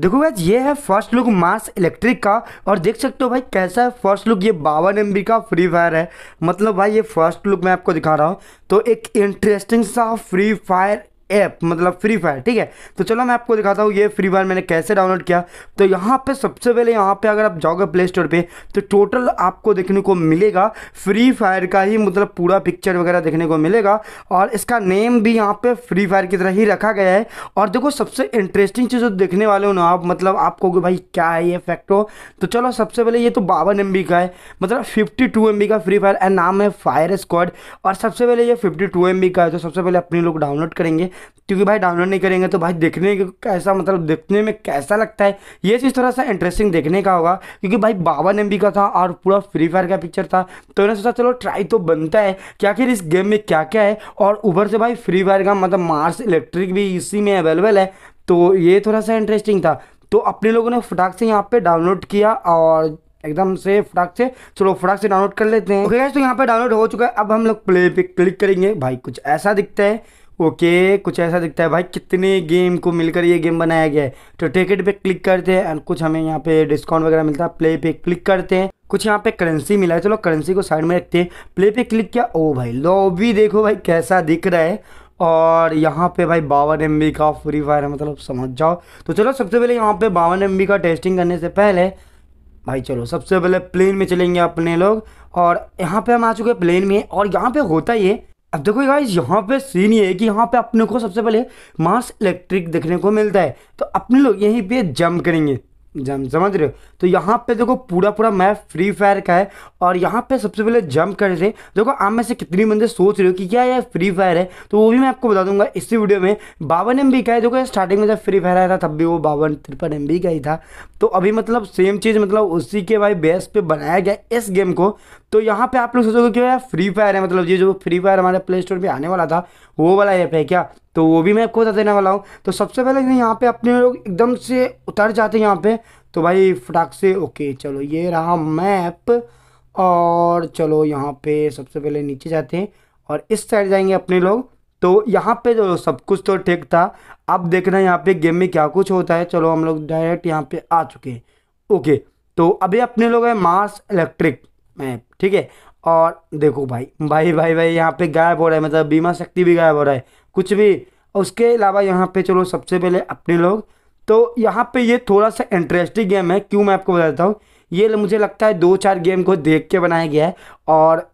देखो भाई ये है फर्स्ट लुक मास इलेक्ट्रिक का और देख सकते हो भाई कैसा है फर्स्ट लुक ये बावन एम का फ्री फायर है मतलब भाई ये फर्स्ट लुक मैं आपको दिखा रहा हूँ तो एक इंटरेस्टिंग सा फ्री फायर ऐप मतलब फ्री फायर ठीक है तो चलो मैं आपको दिखाता हूँ ये फ्री फायर मैंने कैसे डाउनलोड किया तो यहाँ पे सबसे पहले यहाँ पे अगर आप जाओगे प्ले स्टोर पे तो टोटल आपको देखने को मिलेगा फ्री फायर का ही मतलब पूरा पिक्चर वगैरह देखने को मिलेगा और इसका नेम भी यहाँ पे फ्री फायर की तरह ही रखा गया है और देखो सबसे इंटरेस्टिंग चीज़ जो देखने वाले हो ना आप मतलब आपको भाई क्या है ये फैक्टो तो चलो सबसे पहले ये तो बावन एम का है मतलब फिफ्टी टू एम का फ्री फायर एंड नाम है फायर स्क्वाड और सबसे पहले ये फिफ्टी टू एम का है तो सबसे पहले अपने लोग डाउनलोड करेंगे क्योंकि भाई डाउनलोड नहीं करेंगे तो भाई देखने कैसा मतलब देखने में कैसा लगता है ये चीज़ थोड़ा सा इंटरेस्टिंग देखने का होगा क्योंकि भाई बावन एम का था और पूरा फ्री फायर का पिक्चर था तो मैंने सोचा चलो ट्राई तो बनता है क्या आखिर इस गेम में क्या क्या है और ऊपर से भाई फ्री फायर का मतलब मार्स इलेक्ट्रिक भी इसी में अवेलेबल है तो ये थोड़ा सा इंटरेस्टिंग था तो अपने लोगों ने फटाक से यहाँ पे डाउनलोड किया और एकदम से फटाक से चलो फटाक से डाउनलोड कर लेते हैं ओके okay, तो यहाँ पे डाउनलोड हो चुका है अब हम लोग प्ले पे क्लिक करेंगे भाई कुछ ऐसा दिखता है ओके कुछ ऐसा दिखता है भाई कितने गेम को मिलकर ये गेम बनाया गया है तो टिकट पे क्लिक करते हैं एंड कुछ हमें यहाँ पे डिस्काउंट वगैरह मिलता है प्ले पे क्लिक करते हैं कुछ यहाँ पे करेंसी मिला है चलो करेंसी को साइड में रखते हैं प्ले पे क्लिक किया ओ भाई लॉबी देखो भाई कैसा दिख रहा है और यहाँ पे भाई बावन एम का फ्री फायर है मतलब समझ जाओ तो चलो सबसे पहले यहाँ पे बावन एम का टेस्टिंग करने से पहले भाई चलो सबसे पहले प्लेन में चलेंगे अपने लोग और यहाँ पे हम आ चुके हैं प्लेन में और यहाँ पे होता है अब देखो गाइज यहाँ पे सीन ये है कि यहाँ पे अपने को सबसे पहले मास इलेक्ट्रिक देखने को मिलता है तो अपने लोग यहीं पे जंप करेंगे जम समझ रहे हो तो यहाँ पे देखो पूरा पूरा मैप फ्री फायर का है और यहाँ पे सबसे पहले जंप कर रहे थे देखो आप में से कितनी बंदे सोच रहे हो कि क्या यार फ्री फायर है तो वो भी मैं आपको बता दूंगा इसी वीडियो में बावन एम का है देखो स्टार्टिंग में जब फ्री फायर आया था तब भी वो बावन तिरपन एम का ही था तो अभी मतलब सेम चीज़ मतलब उसी के भाई बेस पे बनाया गया इस गेम को तो यहाँ पर आप लोग सोचोगे कि यार फ्री फायर है मतलब ये जो फ्री फायर हमारे प्ले स्टोर पर आने वाला था वो वाला ऐप है क्या तो वो भी मैं आपको बता देने वाला हूँ तो सबसे पहले यहाँ पे अपने लोग एकदम से उतर जाते हैं यहाँ पे तो भाई फटाक से ओके चलो ये रहा मैप और चलो यहाँ पे सबसे पहले नीचे जाते हैं और इस साइड जाएंगे अपने लोग तो यहाँ पे जो तो सब कुछ तो ठीक था अब देखना यहाँ पे गेम में क्या कुछ होता है चलो हम लोग डायरेक्ट यहाँ पे आ चुके हैं ओके तो अभी अपने लोग है मास इलेक्ट्रिक मैप ठीक है और देखो भाई भाई भाई भाई यहाँ पे गायब हो रहा है मतलब बीमा शक्ति भी गायब हो रहा है कुछ भी उसके अलावा यहाँ पे चलो सबसे पहले अपने लोग तो यहाँ पे ये थोड़ा सा इंटरेस्टिंग गेम है क्यों मैं आपको बताता हूँ ये मुझे लगता है दो चार गेम को देख के बनाया गया है और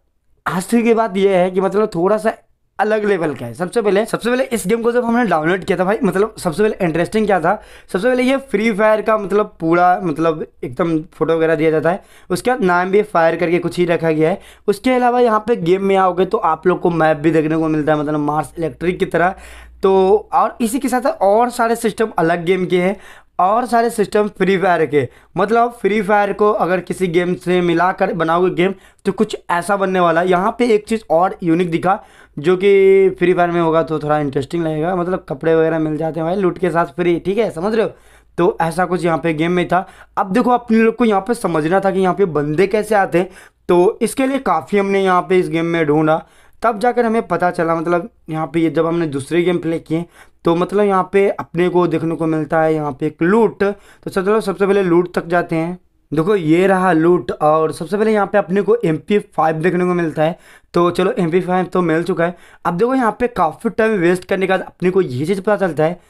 हंसी की बात यह है कि मतलब थोड़ा सा अलग लेवल का है सबसे पहले सबसे पहले इस गेम को जब हमने डाउनलोड किया था भाई मतलब सबसे पहले इंटरेस्टिंग क्या था सबसे पहले ये फ्री फायर का मतलब पूरा मतलब एकदम फोटो वगैरह दिया जाता है उसके बाद नाम भी फायर करके कुछ ही रखा गया है उसके अलावा यहाँ पे गेम में आओगे तो आप लोग को मैप भी देखने को मिलता है मतलब मार्स इलेक्ट्रिक की तरह तो और इसी के साथ और सारे सिस्टम अलग गेम के हैं और सारे सिस्टम फ्री फायर के मतलब फ्री फायर को अगर किसी गेम से मिलाकर बनाओगे गेम तो कुछ ऐसा बनने वाला है यहाँ पे एक चीज़ और यूनिक दिखा जो कि फ्री फायर में होगा तो थोड़ा इंटरेस्टिंग लगेगा मतलब कपड़े वगैरह मिल जाते हैं भाई लूट के साथ फ्री ठीक है समझ रहे हो तो ऐसा कुछ यहाँ पे गेम में था अब देखो अपने लोग को यहाँ पे समझना था कि यहाँ पे बंदे कैसे आते हैं तो इसके लिए काफ़ी हमने यहाँ पे इस गेम में ढूंढा तब जाकर हमें पता चला मतलब यहाँ पे ये जब हमने दूसरे गेम प्ले किए तो मतलब यहाँ पे अपने को देखने को मिलता है यहाँ पे एक लूट तो चलो सबसे पहले लूट तक जाते हैं देखो ये रहा लूट और सबसे पहले यहाँ पे अपने को एम पी फाइव देखने को मिलता है तो चलो एम पी फाइव तो मिल चुका है अब देखो यहाँ पे काफ़ी टाइम वेस्ट करने के बाद अपने को ये चीज़ पता चलता है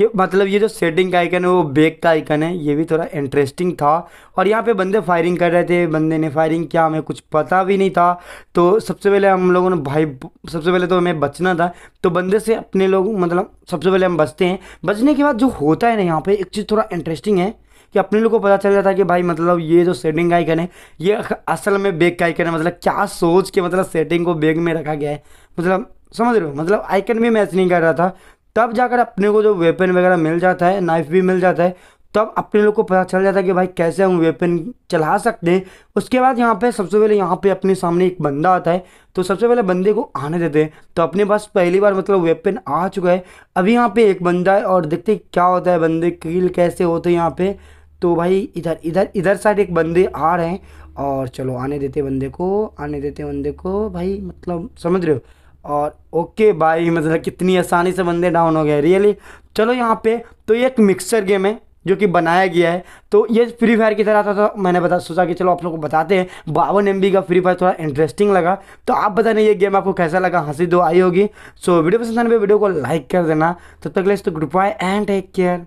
कि मतलब ये जो सेटिंग का आइकन है वो बेक का आइकन है ये भी थोड़ा इंटरेस्टिंग था और यहाँ पे बंदे फायरिंग कर रहे थे बंदे ने फायरिंग किया हमें कुछ पता भी नहीं था तो सबसे पहले हम लोगों ने भाई सबसे पहले तो हमें बचना था तो बंदे से अपने लोग मतलब सबसे पहले हम बचते हैं बचने के बाद जो होता है ना यहाँ पर एक चीज़ थोड़ा इंटरेस्टिंग है कि अपने लोग को पता चल जाता है कि भाई मतलब ये जो सेटिंग का आइकन है ये असल में बेग का आइकन है मतलब क्या सोच के मतलब सेटिंग को बेग में रखा गया है मतलब समझ रहे हो मतलब आइकन भी मैच नहीं कर रहा था तब जाकर अपने को जो वेपन वगैरह मिल जाता है नाइफ भी मिल जाता है तब अपने लोग को पता चल जाता है कि भाई कैसे हम वेपन चला सकते हैं उसके बाद यहाँ पे सबसे पहले यहाँ पे अपने सामने एक बंदा आता है तो सबसे पहले बंदे को आने देते हैं तो अपने पास पहली बार मतलब वेपन आ चुका है अभी यहाँ पे एक बंदा है और देखते हैं क्या होता है बंदे किल कैसे होते हैं यहाँ पर तो भाई इधर इधर इधर साइड एक बंदे आ रहे हैं और चलो आने देते बंदे को आने देते बंदे को भाई मतलब समझ रहे हो और ओके भाई मतलब कितनी आसानी से बंदे डाउन हो गए रियली चलो यहाँ पे तो ये एक मिक्सर गेम है जो कि बनाया गया है तो ये फ्री फायर की तरह था तो मैंने बता सोचा कि चलो आप लोग को बताते हैं बावन एम का फ्री फायर थोड़ा इंटरेस्टिंग लगा तो आप बताने ये गेम आपको कैसा लगा हंसी दो तो आई होगी सो वीडियो पसंद आने पर वीडियो को लाइक कर देना तब तक ले तो good bye and take care